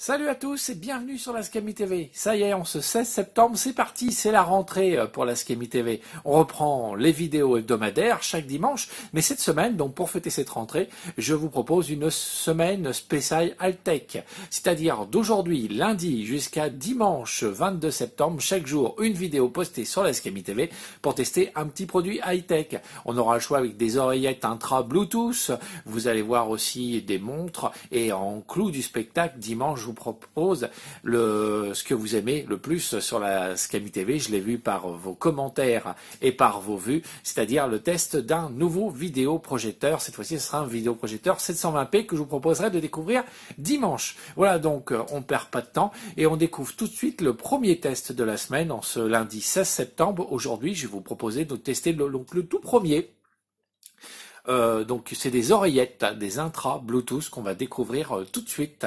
Salut à tous et bienvenue sur la Scami TV. Ça y est, on se 16 septembre, c'est parti, c'est la rentrée euh, pour la Scami TV. On reprend les vidéos hebdomadaires chaque dimanche, mais cette semaine, donc pour fêter cette rentrée, je vous propose une semaine spéciale tech C'est-à-dire d'aujourd'hui, lundi, jusqu'à dimanche 22 septembre, chaque jour, une vidéo postée sur la Scami TV pour tester un petit produit high-tech. On aura le choix avec des oreillettes intra Bluetooth, vous allez voir aussi des montres et en clou du spectacle dimanche vous propose le, ce que vous aimez le plus sur la Scami TV. Je l'ai vu par vos commentaires et par vos vues, c'est-à-dire le test d'un nouveau vidéoprojecteur. Cette fois-ci, ce sera un vidéoprojecteur 720p que je vous proposerai de découvrir dimanche. Voilà donc, euh, on perd pas de temps et on découvre tout de suite le premier test de la semaine en ce lundi 16 septembre. Aujourd'hui, je vais vous proposer de tester le, donc tout premier. Euh, donc c'est des oreillettes, des intra Bluetooth qu'on va découvrir euh, tout de suite.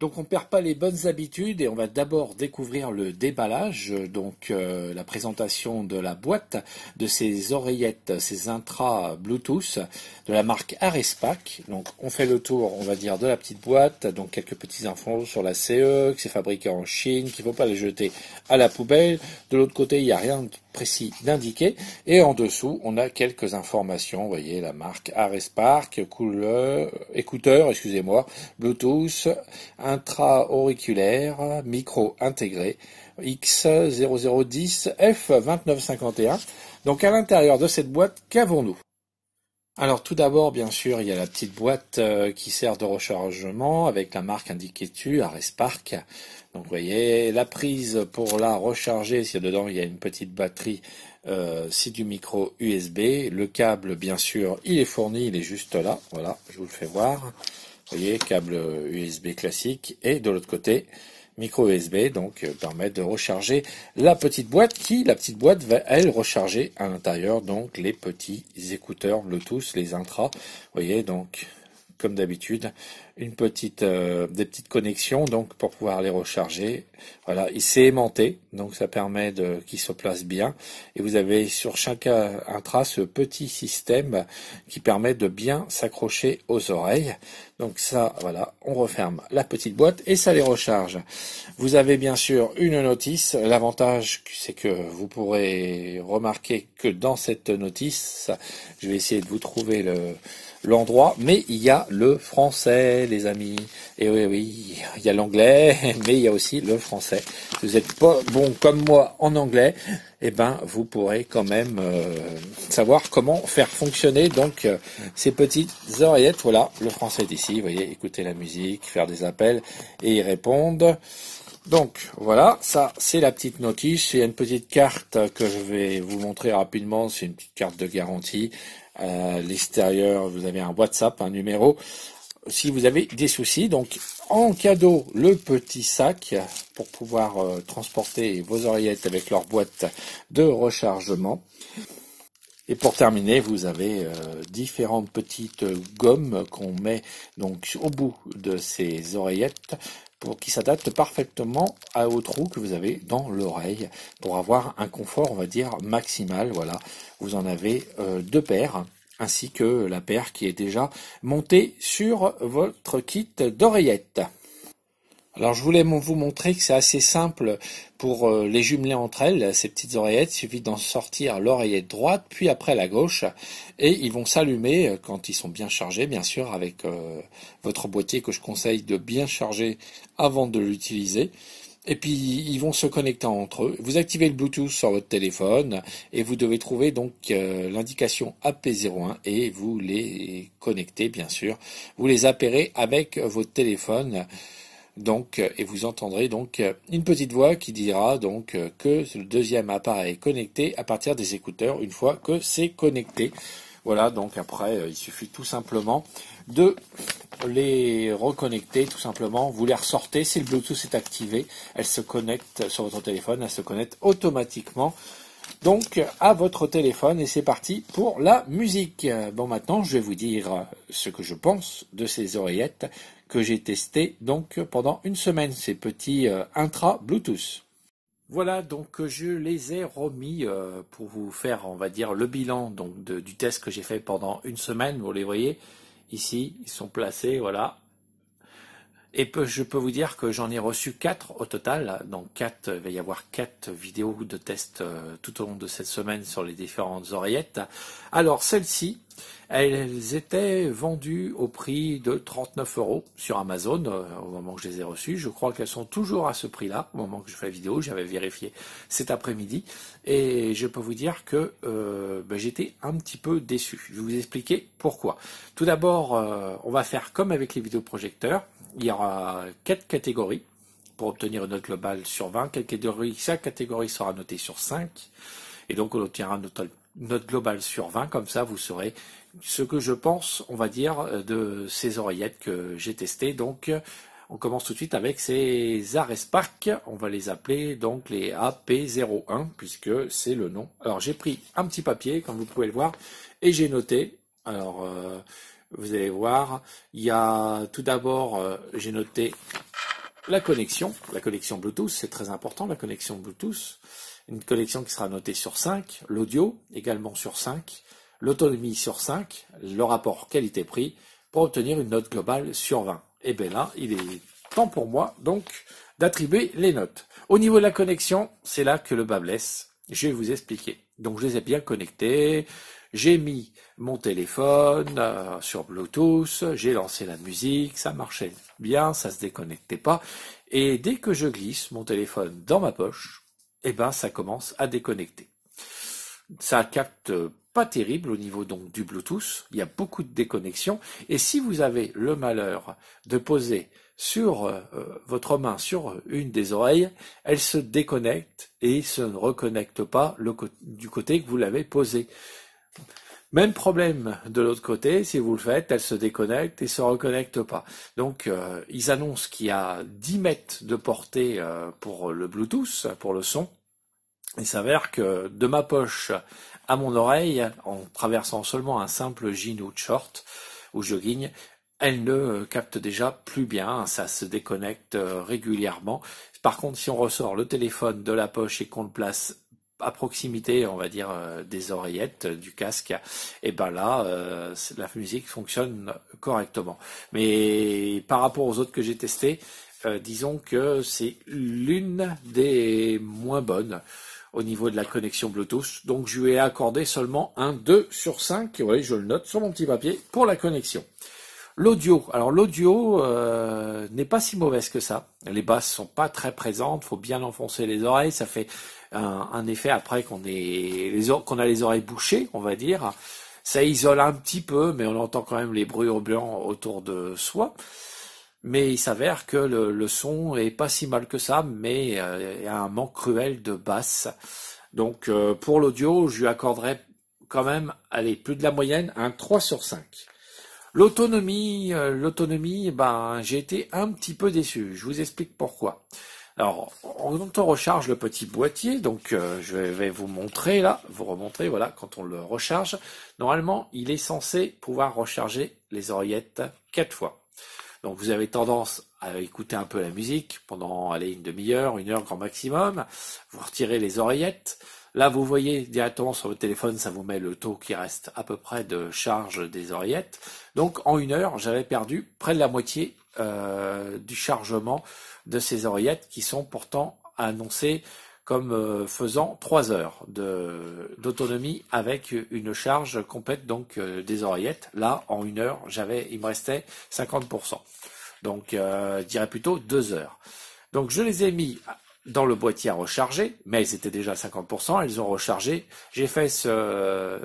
Donc on ne perd pas les bonnes habitudes et on va d'abord découvrir le déballage, donc euh, la présentation de la boîte, de ces oreillettes, ces intras Bluetooth de la marque Arespac. Donc on fait le tour, on va dire, de la petite boîte, donc quelques petits infos sur la CE, que c'est fabriqué en Chine, qu'il ne faut pas les jeter à la poubelle. De l'autre côté, il n'y a rien de précis d'indiqué. Et en dessous, on a quelques informations. Vous voyez la marque Arespac, couleur, écouteur, excusez-moi, Bluetooth intra-auriculaire micro intégré X0010 F2951. Donc à l'intérieur de cette boîte, qu'avons-nous alors tout d'abord, bien sûr, il y a la petite boîte euh, qui sert de rechargement avec la marque indiquée dessus, Arespark. Donc vous voyez, la prise pour la recharger, si dedans il y a une petite batterie, euh, si du micro USB. Le câble, bien sûr, il est fourni, il est juste là. Voilà, je vous le fais voir voyez, câble USB euh, classique et de l'autre côté, micro USB, donc euh, permet de recharger la petite boîte qui, la petite boîte, va elle recharger à l'intérieur donc les petits écouteurs le Bluetooth, les intras. voyez donc comme d'habitude, une petite, euh, des petites connexions donc pour pouvoir les recharger. Voilà, il s'est aimanté, donc ça permet de qu'il se place bien. Et vous avez sur chaque intra ce petit système qui permet de bien s'accrocher aux oreilles. Donc ça, voilà, on referme la petite boîte et ça les recharge. Vous avez bien sûr une notice. L'avantage, c'est que vous pourrez remarquer que dans cette notice, je vais essayer de vous trouver le l'endroit, mais il y a le français, les amis. Et oui, oui, il y a l'anglais, mais il y a aussi le français. Si vous n'êtes pas bon comme moi en anglais, eh ben, vous pourrez quand même euh, savoir comment faire fonctionner donc euh, ces petites oreillettes. Voilà, le français est ici, vous voyez, écouter la musique, faire des appels et y répondre. Donc voilà, ça c'est la petite notice. Il y a une petite carte que je vais vous montrer rapidement. C'est une petite carte de garantie à l'extérieur, vous avez un WhatsApp, un numéro. Si vous avez des soucis, donc en cadeau le petit sac pour pouvoir euh, transporter vos oreillettes avec leur boîte de rechargement. Et pour terminer, vous avez euh, différentes petites gommes qu'on met donc au bout de ces oreillettes pour qui s'adapte parfaitement à, au trou que vous avez dans l'oreille pour avoir un confort, on va dire, maximal. Voilà, vous en avez euh, deux paires ainsi que la paire qui est déjà montée sur votre kit d'oreillette. Alors je voulais vous montrer que c'est assez simple pour euh, les jumeler entre elles, ces petites oreillettes. Il suffit d'en sortir l'oreillette droite, puis après la gauche, et ils vont s'allumer euh, quand ils sont bien chargés, bien sûr, avec euh, votre boîtier que je conseille de bien charger avant de l'utiliser. Et puis ils vont se connecter entre eux. Vous activez le Bluetooth sur votre téléphone et vous devez trouver donc l'indication AP01 et vous les connectez bien sûr. Vous les appairez avec votre téléphone donc, euh, et vous entendrez donc euh, une petite voix qui dira donc euh, que le deuxième appareil est connecté à partir des écouteurs une fois que c'est connecté. Voilà, donc après, il suffit tout simplement de les reconnecter, tout simplement. Vous les ressortez, si le Bluetooth est activé, elle se connecte sur votre téléphone, elle se connecte automatiquement donc à votre téléphone et c'est parti pour la musique. Bon maintenant je vais vous dire ce que je pense de ces oreillettes que j'ai testé donc pendant une semaine, ces petits euh, intra Bluetooth. Voilà, donc euh, je les ai remis euh, pour vous faire, on va dire, le bilan donc, du test que j'ai fait pendant une semaine. Vous les voyez ici, ils sont placés, voilà. Et je peux vous dire que j'en ai reçu 4 au total. Donc 4, il va y avoir 4 vidéos de test tout au long de cette semaine sur les différentes oreillettes. Alors celle-ci, elles étaient vendues au prix de 39 euros sur Amazon euh, au moment que je les ai reçues. Je crois qu'elles sont toujours à ce prix-là au moment que je fais la vidéo. J'avais vérifié cet après-midi et je peux vous dire que euh, ben, j'étais un petit peu déçu. Je vais vous expliquer pourquoi. Tout d'abord, euh, on va faire comme avec les vidéoprojecteurs. Il y aura quatre catégories pour obtenir une note globale sur 20. Chaque catégorie, chaque catégorie sera notée sur 5. Et donc, on obtiendra une note note globale sur 20, comme ça vous saurez ce que je pense, on va dire, euh, de ces oreillettes que j'ai testées. Donc euh, on commence tout de suite avec ces Arespark, on va les appeler donc les AP01, puisque c'est le nom. Alors j'ai pris un petit papier, comme vous pouvez le voir, et j'ai noté. Alors euh, vous allez voir, il y a tout d'abord, j'ai noté la connexion, la connexion Bluetooth, c'est très important, la connexion Bluetooth une collection qui sera notée sur 5, l'audio également sur 5, l'autonomie sur 5, le rapport qualité-prix, pour obtenir une note globale sur 20. Et eh bien là, il est temps pour moi donc d'attribuer les notes. Au niveau de la connexion, c'est là que le bas blesse. Je vais vous expliquer. Donc je les ai bien connectés, j'ai mis mon téléphone euh, sur Bluetooth, j'ai lancé la musique, ça marchait bien, ça se déconnectait pas. Et dès que je glisse mon téléphone dans ma poche, et eh ben ça commence à déconnecter. Ça capte pas terrible au niveau donc du Bluetooth, il y a beaucoup de déconnexions et si vous avez le malheur de poser sur euh, votre main sur une des oreilles, elle se déconnecte et se reconnecte pas du côté que vous l'avez posé. Même problème de l'autre côté, si vous le faites, elle se déconnecte et se reconnecte pas. Donc euh, ils annoncent qu'il y a 10 mètres de portée euh, pour le Bluetooth, pour le son. Il s'avère que de ma poche à mon oreille, en traversant seulement un simple jean ou short ou jogging, elle ne euh, capte déjà plus bien, hein, ça se déconnecte régulièrement. Par contre, si on ressort le téléphone de la poche et qu'on le place à proximité, on va dire, euh, des oreillettes, euh, du casque, et ben là, euh, la musique fonctionne correctement. Mais par rapport aux autres que j'ai testés, disons que c'est l'une des moins bonnes au niveau de la connexion Bluetooth. Donc je lui ai accordé seulement un 2 sur 5, oui, je le note sur mon petit papier, pour la connexion. L'audio, alors l'audio n'est pas si mauvaise que ça. Les basses sont pas très présentes, faut bien enfoncer les oreilles, ça fait un, effet après qu'on a les oreilles bouchées, on va dire. Ça isole un petit peu, mais on entend quand même les bruits ambiants autour de soi. Mais il s'avère que le, son est pas si mal que ça, mais il euh, y a un manque cruel de basse. Donc euh, pour l'audio, je lui accorderais quand même, allez, plus de la moyenne, un 3 sur 5. L'autonomie, euh, l'autonomie, ben j'ai été un petit peu déçu. Je vous explique pourquoi. Alors, quand on recharge le petit boîtier, donc euh, je vais vous montrer là, vous remontrer, voilà, quand on le recharge, normalement, il est censé pouvoir recharger les oreillettes quatre fois. Donc vous avez tendance à écouter un peu la musique pendant allez, une demi-heure, une heure grand maximum, vous retirez les oreillettes. Là, vous voyez directement sur votre téléphone, ça vous met le taux qui reste à peu près de charge des oreillettes. Donc en une heure, j'avais perdu près de la moitié euh, du chargement de ces oreillettes qui sont pourtant annoncées comme euh, faisant 3 heures d'autonomie avec une charge complète donc euh, des oreillettes. Là, en une heure, j'avais, il me restait 50%. Donc, euh, je dirais plutôt 2 heures. Donc, je les ai mis dans le boîtier à recharger, mais elles étaient déjà à 50%, elles ont rechargé. J'ai fait ce,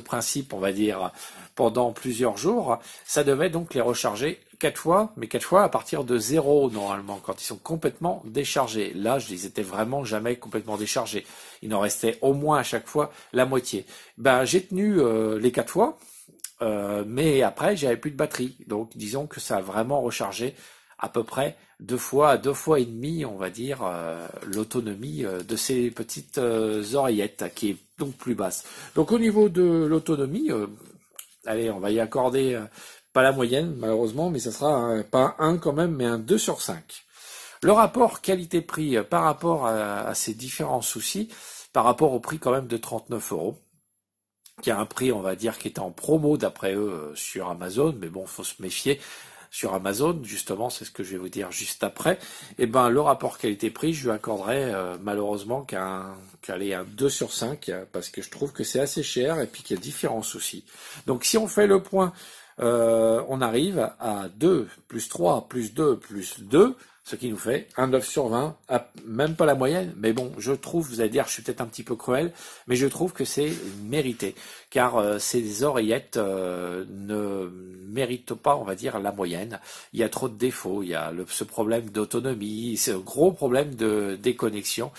principe, on va dire, pendant plusieurs jours. Ça devait donc les recharger quatre fois, mais quatre fois à partir de zéro normalement, quand ils sont complètement déchargés. Là, je les étais vraiment jamais complètement déchargés. Il en restait au moins à chaque fois la moitié. Ben, j'ai tenu euh, les quatre fois, euh, mais après, j'avais plus de batterie. Donc, disons que ça a vraiment rechargé à peu près deux fois, deux fois et demi, on va dire, euh, l'autonomie euh, de ces petites euh, oreillettes, qui est donc plus basse. Donc au niveau de l'autonomie, allez, on va y accorder pas la moyenne, malheureusement, mais ça sera pas un quand même, mais un 2 sur 5. Le rapport qualité-prix par rapport à, ces différents soucis, par rapport au prix quand même de 39 euros, qui a un prix, on va dire, qui est en promo d'après eux sur Amazon, mais bon, faut se méfier sur Amazon, justement, c'est ce que je vais vous dire juste après, et eh ben le rapport qualité-prix, je lui accorderai euh, malheureusement qu'un qu'aller un 2 sur 5, parce que je trouve que c'est assez cher et puis qu'il y a différents soucis. Donc si on fait le point, euh, on arrive à 2 plus 3 plus 2 plus 2, ce qui nous fait un 9 sur 20, même pas la moyenne, mais bon, je trouve, vous allez dire, je suis peut-être un petit peu cruel, mais je trouve que c'est mérité, car euh, ces oreillettes euh, ne méritent pas, on va dire, la moyenne. Il y a trop de défauts, il y a ce problème d'autonomie, ce gros problème de déconnexion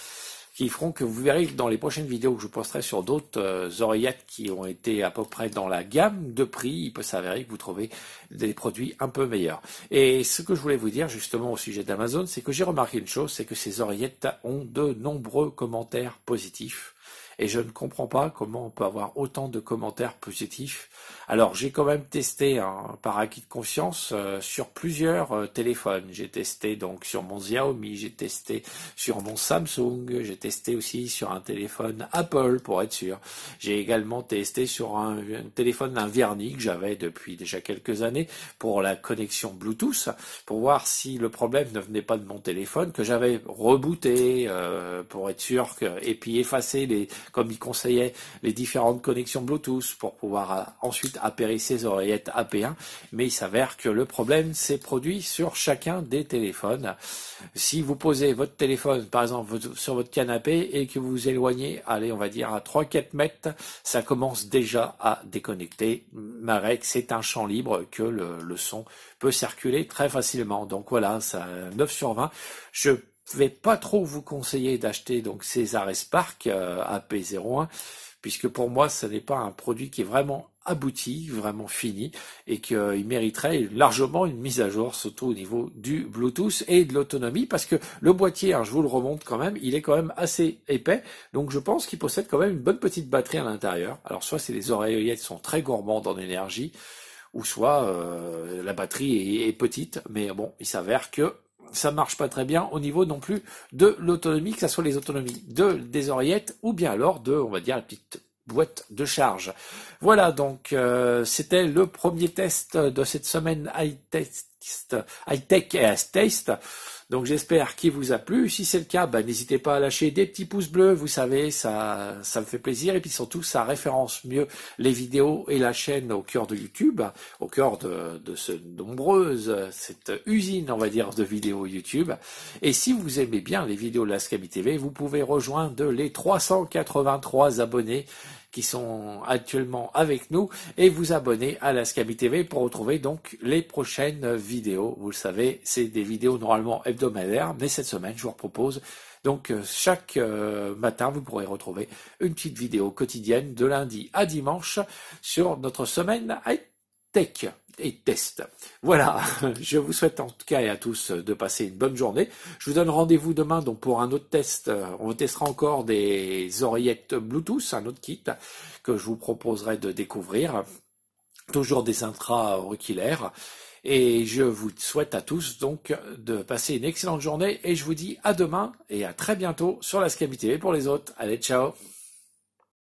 qui feront que vous verrez dans les prochaines vidéos que je posterai sur d'autres euh, oreillettes qui ont été à peu près dans la gamme de prix, il peut s'avérer que vous trouvez des produits un peu meilleurs. Et ce que je voulais vous dire justement au sujet d'Amazon, c'est que j'ai remarqué une chose, c'est que ces oreillettes ont de nombreux commentaires positifs et je ne comprends pas comment on peut avoir autant de commentaires positifs. Alors j'ai quand même testé par acquis de conscience euh, sur plusieurs euh, téléphones. J'ai testé donc sur mon Xiaomi, j'ai testé sur mon Samsung, j'ai testé aussi sur un téléphone Apple pour être sûr. J'ai également testé sur un, téléphone d'un vernis que j'avais depuis déjà quelques années pour la connexion Bluetooth pour voir si le problème ne venait pas de mon téléphone que j'avais rebooté euh, pour être sûr que et puis effacer les comme il conseillait les différentes connexions Bluetooth pour pouvoir euh, ensuite appairer ses oreillettes AP1. Mais il s'avère que le problème s'est produit sur chacun des téléphones. Si vous posez votre téléphone, par exemple, sur votre canapé et que vous vous éloignez, allez, on va dire à 3-4 mètres, ça commence déjà à déconnecter. Marek, c'est un champ libre que le, son peut circuler très facilement. Donc voilà, ça 9 sur 20. Je je vais pas trop vous conseiller d'acheter donc César Spark AP01 euh, puisque pour moi ce n'est pas un produit qui est vraiment abouti, vraiment fini et qu'il mériterait largement une mise à jour surtout au niveau du Bluetooth et de l'autonomie parce que le boîtier, hein, je vous le remonte quand même, il est quand même assez épais donc je pense qu'il possède quand même une bonne petite batterie à l'intérieur. Alors soit c'est les oreillettes sont très gourmandes en énergie ou soit euh, la batterie est petite mais bon, il s'avère que ça marche pas très bien au niveau non plus de l'autonomie, que ce soit les autonomies de, des oreillettes ou bien alors de, on va dire, la petite boîte de charge. Voilà, donc euh, c'était le premier test de cette semaine high-test, high-tech et high-test. Donc j'espère qu'il vous a plu. Si c'est le cas, ben, n'hésitez pas à lâcher des petits pouces bleus, vous savez, ça, ça me fait plaisir. Et puis surtout, ça référence mieux les vidéos et la chaîne au cœur de YouTube, au cœur de, ce nombreuse, cette usine, on va dire, de vidéos YouTube. Et si vous aimez bien les vidéos de la TV, vous pouvez rejoindre les 383 abonnés qui sont actuellement avec nous et vous abonner à la Scabi TV pour retrouver donc les prochaines vidéos. Vous le savez, c'est des vidéos normalement hebdomadaires, mais cette semaine, je vous propose donc euh, chaque euh, matin, vous pourrez retrouver une petite vidéo quotidienne de lundi à dimanche sur notre semaine high-tech et test. Voilà, je vous souhaite en tout cas et à tous de passer une bonne journée. Je vous donne rendez-vous demain donc pour un autre test. Euh, on testera encore des oreillettes Bluetooth, un autre kit que je vous proposerai de découvrir. Toujours des intra-auriculaires. Et je vous souhaite à tous donc de passer une excellente journée et je vous dis à demain et à très bientôt sur la Scam TV pour les autres. Allez, ciao